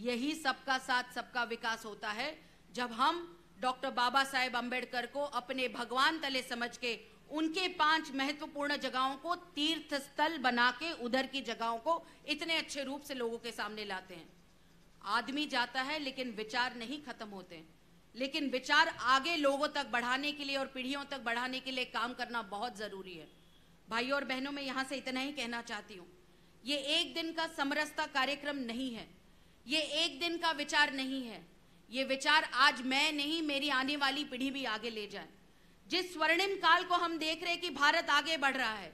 यही सबका साथ सबका विकास होता है जब हम डॉक्टर बाबा साहेब अम्बेडकर को अपने भगवान तले समझ के उनके पांच महत्वपूर्ण जगहों को तीर्थ स्थल बना के उधर की जगहों को इतने अच्छे रूप से लोगों के सामने लाते हैं आदमी जाता है लेकिन विचार नहीं खत्म होते लेकिन विचार आगे लोगों तक बढ़ाने के लिए और पीढ़ियों तक बढ़ाने के लिए काम करना बहुत ज़रूरी है भाइयों और बहनों में यहां से इतना ही कहना चाहती हूँ ये एक दिन का समरसता कार्यक्रम नहीं है ये एक दिन का विचार नहीं है ये विचार आज मैं नहीं मेरी आने वाली पीढ़ी भी आगे ले जाए जिस स्वर्णिम काल को हम देख रहे हैं कि भारत आगे बढ़ रहा है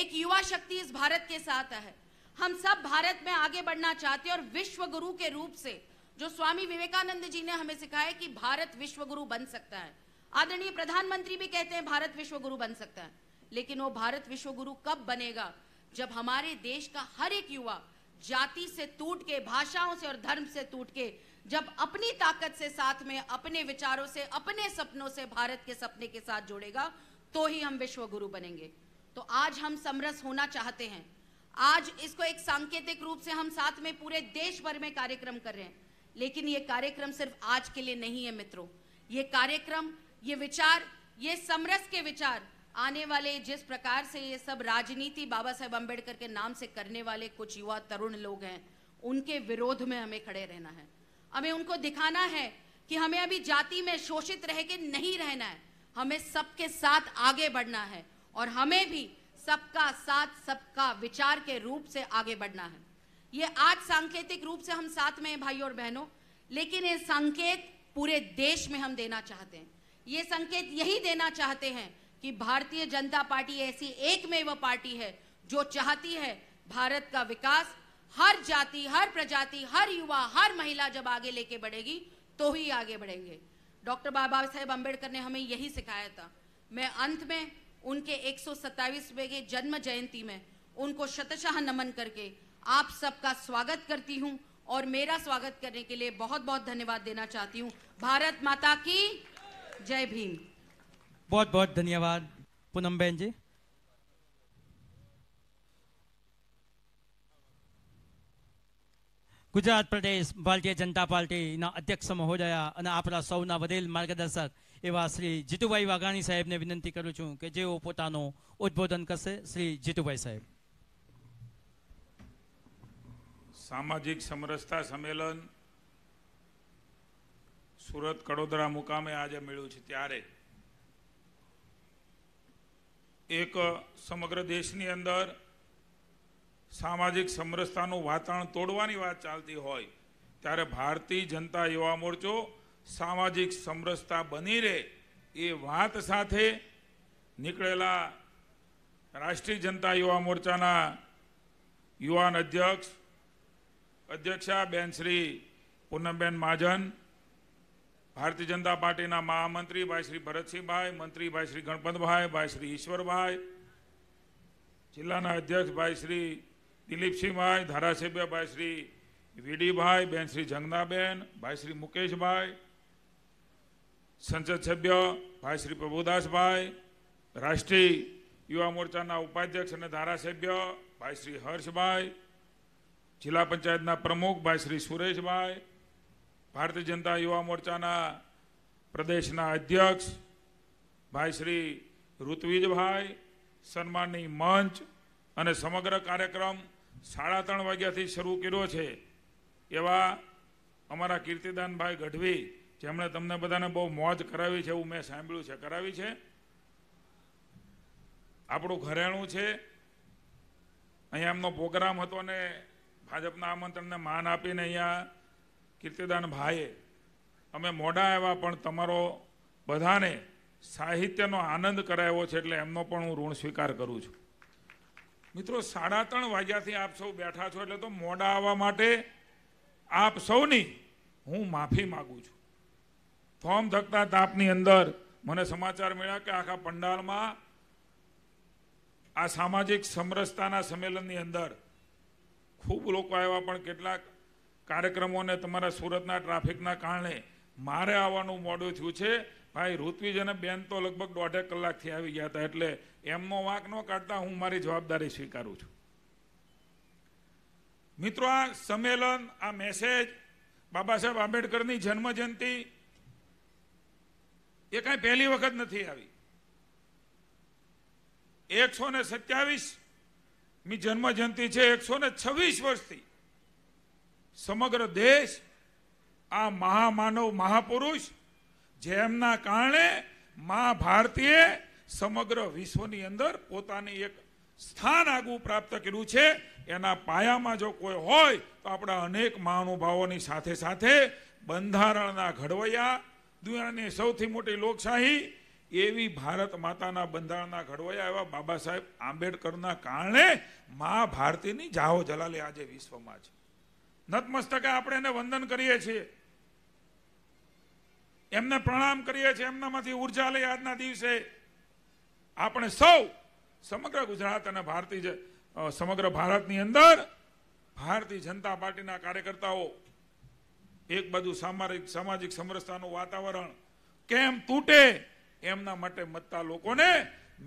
एक युवा शक्ति इस भारत के साथ है हम सब भारत में आगे बढ़ना चाहते हैं और विश्व गुरु के रूप से जो स्वामी विवेकानंद जी ने हमें सिखाया कि भारत विश्व गुरु बन सकता है आदरणीय प्रधानमंत्री भी कहते हैं भारत विश्व गुरु बन सकता है लेकिन वो भारत विश्व गुरु कब बनेगा जब हमारे देश का हर एक युवा जाति से टूट के भाषाओं से और धर्म से टूट के जब अपनी ताकत से साथ में अपने विचारों से अपने सपनों से भारत के सपने के साथ जोड़ेगा तो ही हम विश्व गुरु बनेंगे तो आज हम समरस होना चाहते हैं आज इसको एक सांकेतिक रूप से हम साथ में पूरे देश भर में कार्यक्रम कर रहे हैं लेकिन ये कार्यक्रम सिर्फ आज के लिए नहीं है मित्रों ये कार्यक्रम ये विचार ये समरस के विचार आने वाले जिस प्रकार से ये सब राजनीति बाबा साहेब अम्बेडकर के नाम से करने वाले कुछ युवा तरुण लोग हैं उनके विरोध में हमें खड़े रहना है हमें उनको दिखाना है कि हमें अभी जाति में शोषित रह के नहीं रहना है हमें सबके साथ आगे बढ़ना है और हमें भी सबका साथ सबका विचार के रूप से आगे बढ़ना है ये आज सांकेतिक रूप से हम साथ में हैं भाई और बहनों लेकिन ये संकेत पूरे देश में हम देना चाहते हैं ये संकेत यही देना चाहते हैं कि भारतीय जनता पार्टी ऐसी एक में वह पार्टी है जो चाहती है भारत का विकास हर जाति हर प्रजाति हर युवा हर महिला जब आगे लेके बढ़ेगी तो ही आगे बढ़ेंगे डॉक्टर बाबा साहेब अम्बेडकर ने हमें यही सिखाया था मैं अंत में उनके एक सौ के जन्म जयंती में उनको शतशाह नमन करके आप सबका स्वागत करती हूँ और मेरा स्वागत करने के लिए बहुत बहुत धन्यवाद देना चाहती हूँ भारत माता की जय भीम बहुत बहुत धन्यवाद पूनम बहन जी ગુજરાત પ્રદેશ ભારતીય જનતા પાર્ટીના અધ્યક્ષ મહોદયા અને આપણા સૌના વધેલ માર્ગદર્શક એવા શ્રી જીતુભાઈ વાઘાણી સાહેબને વિનંતી કરું છું કે જેઓ પોતાનું ઉદ્બોધન કરશે શ્રી જીતુભાઈ સાહેબ સામાજિક સમરસતા સંમેલન સુરત કડોદરા મુકામે આજે મળ્યું છે ત્યારે એક સમગ્ર દેશની અંદર સામાજિક સમરસતાનું વાતાવરણ તોડવાની વાત ચાલતી હોય ત્યારે ભારતીય જનતા યુવા મોરચો સામાજિક સમરસતા બની રહે એ વાત સાથે નીકળેલા રાષ્ટ્રીય જનતા યુવા મોરચાના યુવાન અધ્યક્ષ અધ્યક્ષા બેન શ્રી પૂનમબેન મહાજન ભારતીય જનતા પાર્ટીના મહામંત્રી ભાઈ શ્રી ભરતસિંહભાઈ મંત્રી ભાઈ શ્રી ગણપતભાઈ ભાઈ શ્રી ઈશ્વરભાઈ જિલ્લાના અધ્યક્ષ ભાઈ શ્રી દિલીપસિંહભાઈ ધારાસભ્યભાઈ શ્રી વીડીભાઈ બેન શ્રી જંગનાબેન ભાઈ શ્રી મુકેશભાઈ સંસદ સભ્ય ભાઈ શ્રી પ્રભુદાસભાઈ રાષ્ટ્રીય યુવા મોરચાના ઉપાધ્યક્ષ અને ધારાસભ્ય ભાઈ શ્રી હર્ષભાઈ જિલ્લા પંચાયતના પ્રમુખ ભાઈ શ્રી સુરેશભાઈ ભારતીય જનતા યુવા મોરચાના પ્રદેશના અધ્યક્ષ ભાઈ શ્રી ઋત્વિજભાઈ સન્માનની મંચ અને સમગ્ર કાર્યક્રમ સાડા ત્રણ વાગ્યાથી શરૂ કર્યો છે એવા અમારા કીર્તિદાનભાઈ ગઢવી જેમણે તમને બધાને બહુ મોજ કરાવી છે એવું મેં સાંભળ્યું છે કરાવી છે આપણું ઘરેણું છે અહીંયા એમનો પ્રોગ્રામ હતો ને ભાજપના આમંત્રણને માન આપીને અહીંયા કીર્તિદાન ભાઈએ અમે મોડા આવ્યા પણ તમારો બધાને સાહિત્યનો આનંદ કરાવ્યો છે એટલે એમનો પણ હું ઋણ સ્વીકાર કરું છું મિત્રો સાડા ત્રણ વાગ્યાથી આપ સૌ બેઠા છો એટલે તો મોડા આવવા માટે આપ સૌની હું માફી માગું છું ફોર્મ ધકતા તાપની અંદર મને સમાચાર મળ્યા કે આખા પંડાલમાં આ સામાજિક સમરસતાના સંમેલનની અંદર ખૂબ લોકો આવ્યા પણ કેટલાક કાર્યક્રમોને તમારા સુરતના ટ્રાફિકના કારણે મારે આવવાનું મોડું થયું છે ભાઈ ઋત્વિજ અને બેન તો લગભગ દોઢેક કલાકથી આવી ગયા હતા એટલે એમનો વાંક ન કાઢતા હું મારી જવાબદારી સ્વીકારું છું મિત્રો આ સંમેલન આ મેસેજ બાબા સાહેબ આંબેડકરની જન્મજયંતિ એ કાંઈ પહેલી વખત નથી આવી એકસો ને સત્યાવીસમી જન્મજયંતિ છે એકસો ને છવ્વીસ વર્ષથી સમગ્ર દેશ આ મહામાનવ મહાપુરુષ જેમના કારણે મા ભારતીએ સમગ્ર વિશ્વની અંદર પોતાની એક સ્થાન આગવું પ્રાપ્ત કર્યું છે એના પાયામાં જો કોઈ હોય તો આપણા અનેક મહાનુભાવોની સાથે સાથે બંધારણના ઘડવૈયા દુનિયાની સૌથી મોટી લોકશાહી એવી ભારત માતાના બંધારણના ઘડવૈયા એવા બાબા સાહેબ આંબેડકરના કારણે મા ભારતીની જાહો જલાલી આજે વિશ્વમાં છે નતમસ્તકે આપણે એને વંદન કરીએ છીએ એમને પ્રણામ કરીએ છીએ એમનામાંથી ઉર્જા લઈ આજના દિવસે આપણે સૌ સમગ્ર ગુજરાત અને ભારતીય સમગ્ર ભારતની અંદર ભારતીય જનતા પાર્ટીના કાર્યકર્તાઓ એક બાજુ સામાજિક સામાજિક સમરસતાનું વાતાવરણ કેમ તૂટે એમના માટે મતતા લોકોને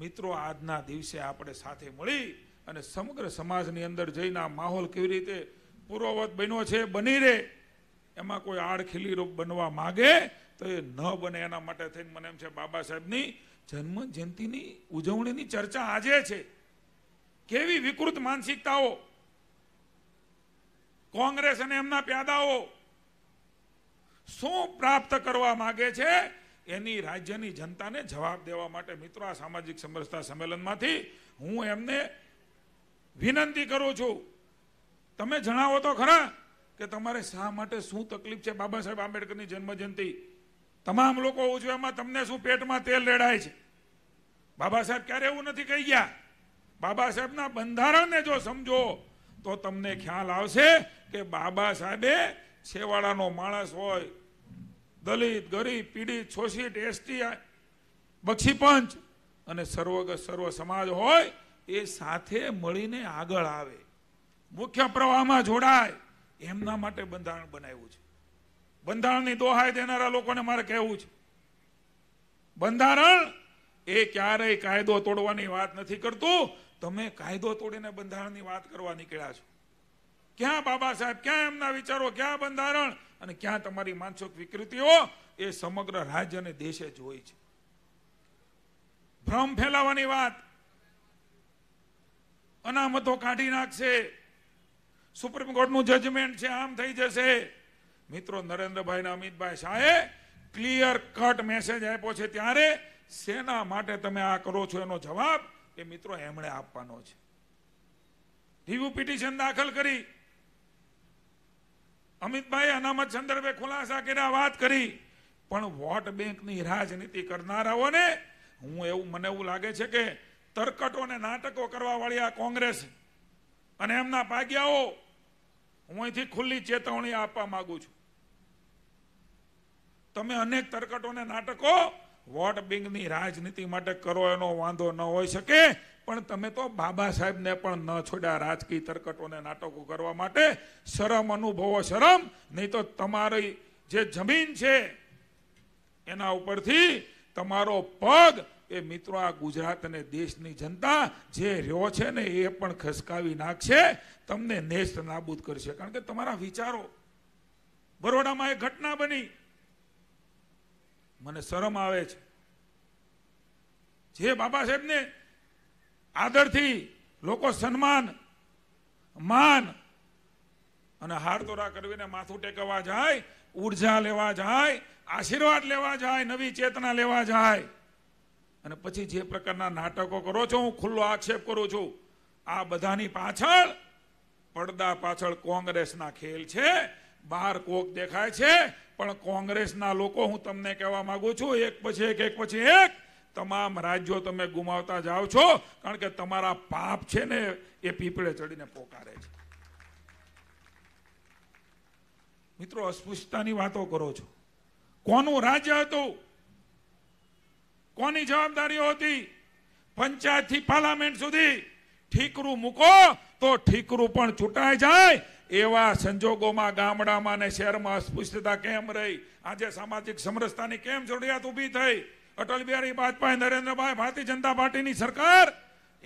મિત્રો આજના દિવસે આપણે સાથે મળી અને સમગ્ર સમાજની અંદર જઈને માહોલ કેવી રીતે પૂર્વવત બન્યો છે બની રહે એમાં કોઈ આડખીલી રૂપ બનવા માગે તો એ ન બને એના માટે થઈને મને એમ છે બાબા સાહેબની જન્મ જયંતિની ઉજવણીની ચર્ચા આજે છે કેવી વિકૃત માનસિકતાઓ કોંગ્રેસ અને એમના પ્યાદાઓ શું પ્રાપ્ત કરવા માગે છે એની રાજ્યની જનતાને જવાબ દેવા માટે મિત્રો આ સામાજિક સમરસતા સંમેલનમાંથી હું એમને વિનંતી કરું છું તમે જણાવો તો ખરા કે તમારે શા માટે શું તકલીફ છે બાબા સાહેબ આંબેડકરની જન્મજયંતિ તમામ લોકો ઉજવેમાં તમને શું પેટમાં તેલ રેડાય છે બાબા સાહેબ ક્યારે એવું નથી કહી ગયા બાબા સાહેબના બંધારણને જો સમજો તો તમને ખ્યાલ આવશે કે બાબા સાહેબે છેવાડાનો માણસ હોય દલિત ગરીબ પીડિત શોષિત એસટી બક્ષી પંચ અને સર્વગત સર્વ સમાજ હોય એ સાથે મળીને આગળ આવે મુખ્ય પ્રવાહમાં જોડાય એમના માટે બંધારણ બનાવ્યું છે બંધારણની દોહાય દેનારા લોકોને મારે કહેવું છે બંધારણ એ ક્યારેય કાયદો તોડવાની વાત નથી કરતું તમે કાયદો તોડીને બંધારણની વાત કરવા નીકળ્યા છો ક્યાં બાબા સાહેબ ક્યાં એમના વિચારો ક્યાં બંધારણ અને ક્યાં તમારી માનસિક વિકૃતિઓ એ સમગ્ર રાજ્ય અને દેશે જોઈ છે ભ્રમ ફેલાવાની વાત અનામતો કાઢી નાખશે સુપ્રીમ કોર્ટનું જજમેન્ટ છે આમ થઈ જશે મિત્રો નરેન્દ્રભાઈ ને અમિતભાઈ શાહે ક્લિયર કટ મેસેજ આપ્યો છે ત્યારે શેના માટે તમે આ કરો છો એનો જવાબ એ મિત્રો એમણે આપવાનો છે રિવ્યુ પિટિશન દાખલ કરી અમિતભાઈ અનામત સંદર્ભે ખુલાસા કર્યા વાત કરી પણ વોટ બેંકની રાજનીતિ કરનારાઓને હું એવું મને એવું લાગે છે કે તરકટો અને નાટકો કરવા વાળી આ કોંગ્રેસ અને એમના ભાગ્યાઓ હું અહીંથી ખુલ્લી ચેતવણી આપવા માંગુ છું તમે અનેક તરકટોને નાટકો વોટ બેંકની રાજનીતિ માટે કરો એનો વાંધો ન હોઈ શકે પણ તમે તો બાબા સાહેબને પણ ન છોડ્યા રાજકીય તરકટોને નાટકો કરવા માટે શરમ અનુભવો શરમ નહીં તો તમારી જે જમીન છે એના ઉપરથી તમારો પગ એ મિત્રો આ ગુજરાત અને દેશની જનતા જે રહ્યો છે ને એ પણ ખસકાવી નાખશે તમને નેસ્ત નાબૂદ કરશે કારણ કે તમારા વિચારો બરોડામાં એ ઘટના બની મને શરમ આવે છે જે બાબા સાહેબને આદરથી લોકો સન્માન માન અને હારતોરા કરવીને માથું ટેકવા જાય ઉર્જા લેવા જાય આશીર્વાદ લેવા જાય નવી ચેતના લેવા જાય અને પછી જે પ્રકારના નાટકો કરો છો હું ખુલ્લો આક્ષેપ કરું છું આ બધાની પાછળ પડદા પાછળ કોંગ્રેસના ખેલ છે બહાર કોક દેખાય છે પણ કોંગ્રેસના લોકો હું તમને કહેવા માંગુ છું એક પછી એક એક પછી એક તમામ રાજ્યો તમે ગુમાવતા જાઓ છો કારણ કે તમારા પાપ છે ને એ પીપળે ચડીને પોકારે છે મિત્રો અસ્પૃશ્યતાની વાતો કરો છો કોનું રાજ્ય હતું કોની જવાબદારીઓ હતી પંચાયત થી પાર્લામેન્ટ સુધી ઠીકરું મૂકો તો ઠીકરું પણ ચૂંટાઈ જાય એવા સંજોગોમાં ગામડામાં ને શહેરમાં અસ્પૃશ્યતા કેમ રહી આજે સામાજિક સમરસતાની કેમ જરૂરિયાત ઊભી થઈ અટલ બિહારી વાજપેયી નરેન્દ્રભાઈ ભારતીય જનતા પાર્ટીની સરકાર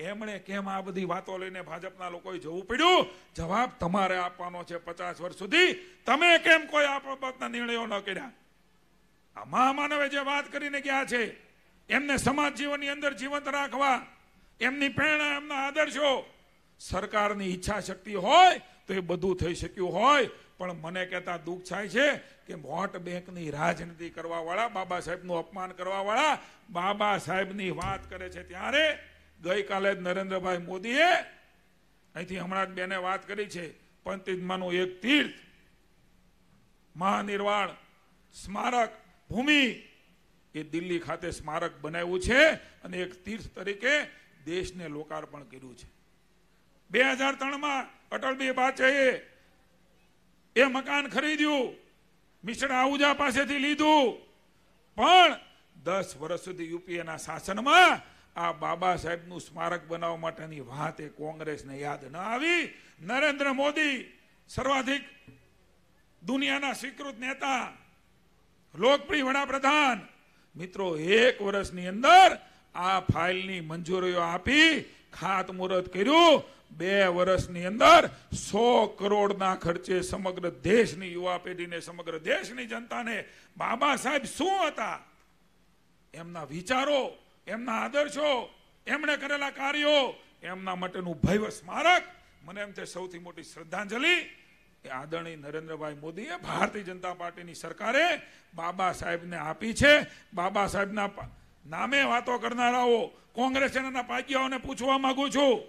એમણે કેમ આ બધી વાતો લઈને ભાજપના લોકોએ જવું પડ્યું જવાબ તમારે આપવાનો છે પચાસ વર્ષ સુધી તમે કેમ કોઈ આ બાબતના નિર્ણયો ન કર્યા આ મહામાનવે જે વાત કરીને ગયા છે એમને સમાજ જીવનની અંદર જીવંત રાખવા એમની પ્રેરણા એમના આદર્શો સરકારની ઈચ્છા શક્તિ હોય તો એ બધું થઈ શક્યું હોય પણ મને કહેતા દુઃખ થાય છે કે વોટ બેંકની રાજનીતિ કરવાવાળા બાબા સાહેબનું અપમાન કરવાવાળા બાબા સાહેબની વાત કરે છે ત્યારે ગઈકાલે જ નરેન્દ્રભાઈ મોદીએ અહીંથી હમણાં જ બેને વાત કરી છે પંતિજમાનું એક તીર્થ મહાનિર્વાણ સ્મારક ભૂમિ એ દિલ્હી ખાતે સ્મારક બનાવ્યું છે અને એક તીર્થ તરીકે દેશને લોકાર્પણ કર્યું છે બે હજાર ત્રણમાં અટલબી બાચાએ એ મકાન ખરીદ્યું મિશ્ર આહુજા પાસેથી લીધું પણ દસ વર્ષ સુધી યુપીએના શાસનમાં આ બાબા સાહેબનું સ્મારક બનાવવા માટેની વાત એ કોંગ્રેસને યાદ ન આવી નરેન્દ્ર મોદી સર્વાધિક દુનિયાના સ્વીકૃત નેતા લોકપ્રિય વડાપ્રધાન મિત્રો એક વર્ષની અંદર આ ફાઇલની મંજૂરીઓ આપી ખાત ખાતમુહૂર્ત કર્યું બે વર્ષની અંદર સો કરોડના ખર્ચે સમગ્ર દેશની યુવા પેઢીને સમગ્ર દેશની જનતાને બાબા સાહેબ શું હતા એમના વિચારો એમના આદર્શો એમણે કરેલા કાર્યો એમના માટેનું ભવ્ય સ્મારક મને એમ છે સૌથી મોટી શ્રદ્ધાંજલિ એ આદરણીય નરેન્દ્રભાઈ મોદીએ ભારતીય જનતા પાર્ટીની સરકારે બાબા સાહેબને આપી છે બાબા સાહેબના નામે વાતો કરનારાઓ કોંગ્રેસના પાગ્યાઓને પૂછવા માંગુ છું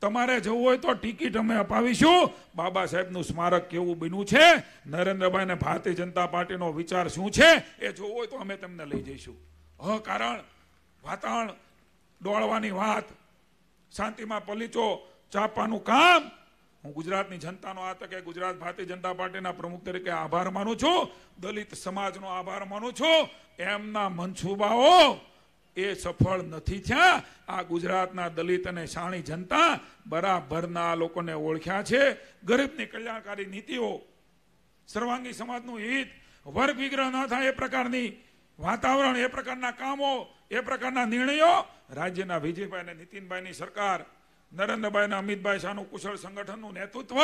તમારે જવું હોય તો ટિકિટ અમે અપાવીશું બાબા સાહેબનું સ્મારક કેવું બન્યું છે નરેન્દ્રભાઈને ભારતીય જનતા પાર્ટીનો વિચાર શું છે એ જોવું હોય તો અમે તમને લઈ જઈશું હ કારણ વાતાવરણ દોડવાની વાત શાંતિમાં પલીચો ચાપવાનું કામ હું ગુજરાતની જનતાનો આ તકે ગુજરાત ભારતીય જનતા પાર્ટીના પ્રમુખ તરીકે આભાર માનું છું દલિત સમાજનો આભાર માનું છું એમના મનસૂબાઓ એ સફળ નથી થયા આ ગુજરાતના દલિત અને શાણી જનતા બરાબરના લોકોને ઓળખ્યા છે ગરીબની કલ્યાણકારી નીતિઓ સર્વાંગી સમાજનું હિત વર્ગ વિગ્રહ ન થાય એ પ્રકારની વાતાવરણ એ પ્રકારના કામો એ પ્રકારના નિર્ણયો રાજ્યના વિજયભાઈ અને નીતિનભાઈની સરકાર નરેન્દ્રભાઈ અને અમિતભાઈ શાહનું કુશળ સંગઠનનું નેતૃત્વ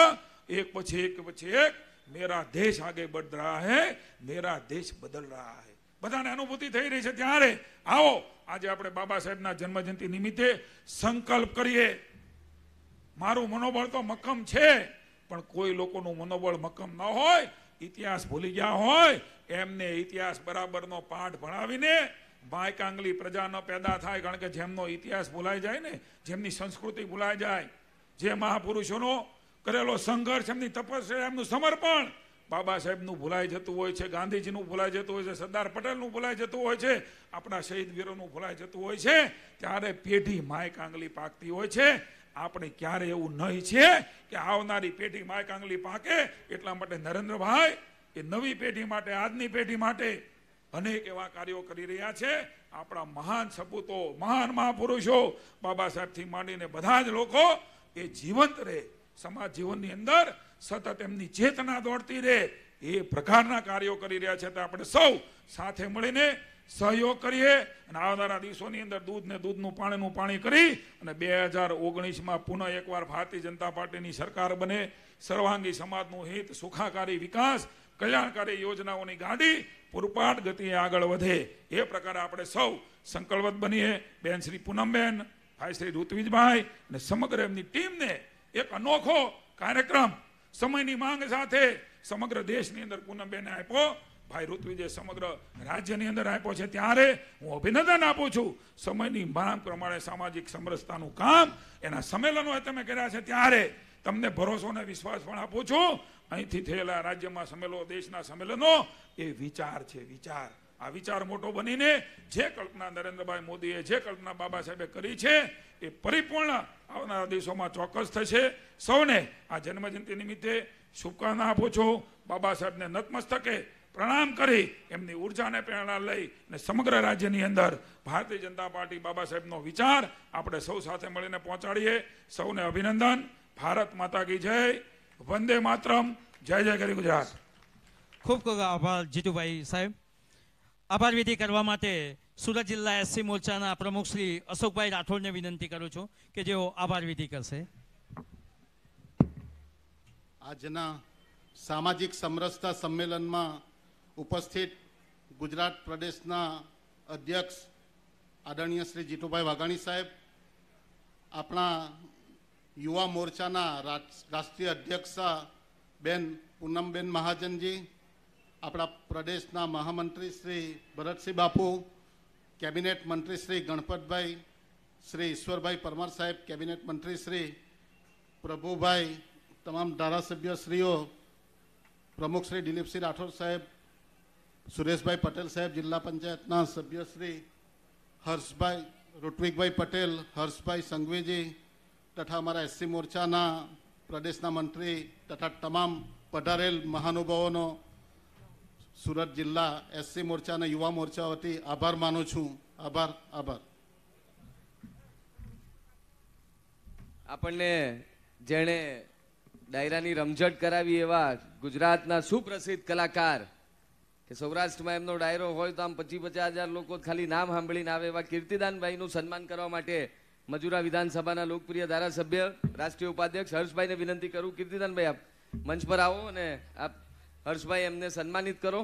એક પછી એક પછી એક મેરા દેશ આગે બઢ રહ્યા હે મેરા દેશ બદલ રહ્યા હે બધાને અનુભૂતિ થઈ રહી છે ત્યારે આવો આજે આપણે બાબા સાહેબના જન્મજયંતિ નિમિત્તે સંકલ્પ કરીએ મારું મનોબળ તો મક્કમ છે પણ કોઈ લોકોનું મનોબળ મક્કમ ન હોય ઇતિહાસ ભૂલી ગયા હોય એમને ઇતિહાસ બરાબરનો પાઠ ભણાવીને ભાઈ કાંગલી પ્રજાનો પેદા થાય કારણ કે જેમનો ઇતિહાસ ભૂલાઈ જાય ને જેમની સંસ્કૃતિ ભૂલાઈ જાય જે મહાપુરુષોનો કરેલો સંઘર્ષ એમની તપસ્યા એમનું સમર્પણ બાબા સાહેબનું ભૂલાઈ જતું હોય છે ગાંધીજીનું ભૂલાઈ જતું હોય છે સરદાર પટેલનું ભૂલાઈ જતું હોય છે આપણા શહીદ વીરોનું ભૂલાઈ જતું હોય છે ત્યારે પેઢી માય કાંગલી પાકતી હોય છે આપણે ક્યારે એવું નહીં છે કે આવનારી પેઢી માય કાંગલી પાકે એટલા માટે નરેન્દ્રભાઈ એ નવી પેઢી માટે આજની પેઢી માટે અનેક એવા કાર્યો કરી રહ્યા છે આપણા મહાન સપૂતો મહાન મહાપુરુષો બાબા સાહેબથી માંડીને બધા જ લોકો એ જીવંત રહે સમાજ જીવનની અંદર સતત એમની ચેતના દોડતી રહે એ પ્રકારના કાર્યો કરી રહ્યા છે તો આપણે સૌ સાથે મળીને સહયોગ કરીએ અને આવનારા દિવસોની અંદર દૂધ ને દૂધનું પાણીનું પાણી કરી અને બે હજાર ઓગણીસમાં પુનઃ એકવાર ભારતીય જનતા પાર્ટીની સરકાર બને સર્વાંગી સમાજનું હિત સુખાકારી વિકાસ કલ્યાણકારી યોજનાઓની ગાડી પૂરપાટ ગતિએ આગળ વધે એ પ્રકારે આપણે સૌ સંકલ્પત બનીએ બેન શ્રી પૂનમબેન ભાઈ શ્રી ઋત્વિજભાઈ અને સમગ્ર એમની ટીમને એક અનોખો કાર્યક્રમ સમયની માંગ સાથે સમગ્ર દેશની અંદર પૂનમબેને આપ્યો ભાઈ ઋત્વિજે સમગ્ર રાજ્યની અંદર આપ્યો છે ત્યારે હું અભિનંદન આપું છું સમયની માંગ પ્રમાણે સામાજિક સમરસતાનું કામ એના સંમેલનો તમે કર્યા છે ત્યારે તમને ભરોસો ને વિશ્વાસ પણ આપું છું અહીંથી થયેલા રાજ્યમાં સમેલો દેશના સંમેલનો એ વિચાર છે વિચાર આ વિચાર મોટો બનીને જે કલ્પના નરેન્દ્રભાઈ મોદીએ જે કલ્પના બાબા સાહેબે કરી છે એ પરિપૂર્ણ આવનારા દિવસોમાં ચોક્કસ થશે સૌને આ જન્મજયંતિ નિમિત્તે શુભકામના આપું છું બાબા સાહેબને નતમસ્તકે પ્રણામ કરી એમની ઉર્જાને પ્રેરણા લઈ અને સમગ્ર રાજ્યની અંદર ભારતીય જનતા પાર્ટી બાબા સાહેબનો વિચાર આપણે સૌ સાથે મળીને પહોંચાડીએ સૌને અભિનંદન ભારત માતા કી જય વંદે માતરમ જય જય કરી ગુજરાત ખૂબ ખૂબ આભાર જીતુભાઈ સાહેબ આભાર વિધિ કરવા માટે સુરત જિલ્લા એસસી મોરચાના પ્રમુખ શ્રી અશોકભાઈ રાઠોડને વિનંતી કરું છું કે જેઓ આભાર વિધિ કરશે આજના સામાજિક સમરસતા સંમેલનમાં ઉપસ્થિત ગુજરાત પ્રદેશના અધ્યક્ષ આદરણીય શ્રી જીતુભાઈ વાઘાણી સાહેબ આપણા युवा मोर्चा राष्ट्रीय अध्यक्ष बेन पूनमबेन महाजन जी अपना प्रदेश महामंत्री श्री भरत सिंह बापू कैबिनेट मंत्री श्री गणपत भाई श्री ईश्वर भाई परमार साहेब कैबिनेट मंत्री श्री प्रभु भाई तमाम धारासभ्य प्रमुख श्री दिलीप सिंह राठौर साहेब सुरेश भाई पटेल साहेब जिला पंचायत सभ्यश्री हर्ष भाई रुटविक भाई पटेल हर्ष भाई संघवीजी તથા અમારા એસસી મોરચાના પ્રદેશના મંત્રી તથા તમામ પધારેલ મહાનુભાવોનો સુરત જિલ્લા એસસી મોરચા અને યુવા મોરચા વતી આભાર માનું છું આભાર આભાર આપણને જેણે ડાયરાની રમઝટ કરાવી એવા ગુજરાતના સુપ્રસિદ્ધ કલાકાર કે સૌરાષ્ટ્રમાં એમનો ડાયરો હોય તો આમ પચીસ પચાસ હજાર લોકો ખાલી નામ સાંભળીને આવે એવા કીર્તિદાનભાઈનું સન્માન કરવા માટે મજુરા વિધાનસભાના લોકપ્રિય ધારાસભ્ય રાષ્ટ્રીય ઉપાધ્યક્ષ હર્ષભાઈને વિનંતી કરું કીર્તિદાનભાઈ આપ મંચ પર આવો અને આપ હર્ષભાઈ એમને સન્માનિત કરો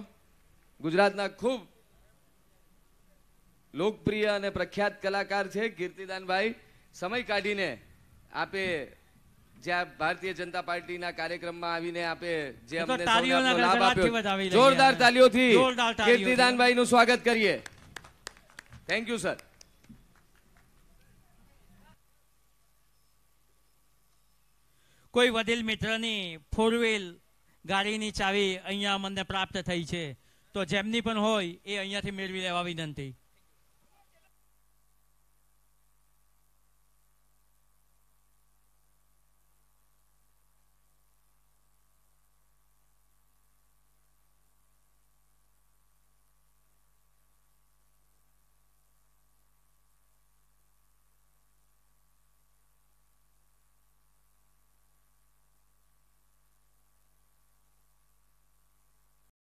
ગુજરાતના ખૂબ લોકપ્રિય અને પ્રખ્યાત કલાકાર છે કીર્તિદાનભાઈ સમય કાઢીને આપે જે ભારતીય જનતા પાર્ટીના કાર્યક્રમમાં આવીને આપે જે અમને લાભ આપ્યો જોરદાર તાલીઓથી કીર્તિદાનભાઈ નું સ્વાગત કરીએ થેન્ક યુ સર કોઈ વડીલ મિત્રની ફોર વ્હીલ ગાડીની ચાવી અહીંયા મને પ્રાપ્ત થઈ છે તો જેમની પણ હોય એ અહીંયાથી મેળવી લેવા વિનંતી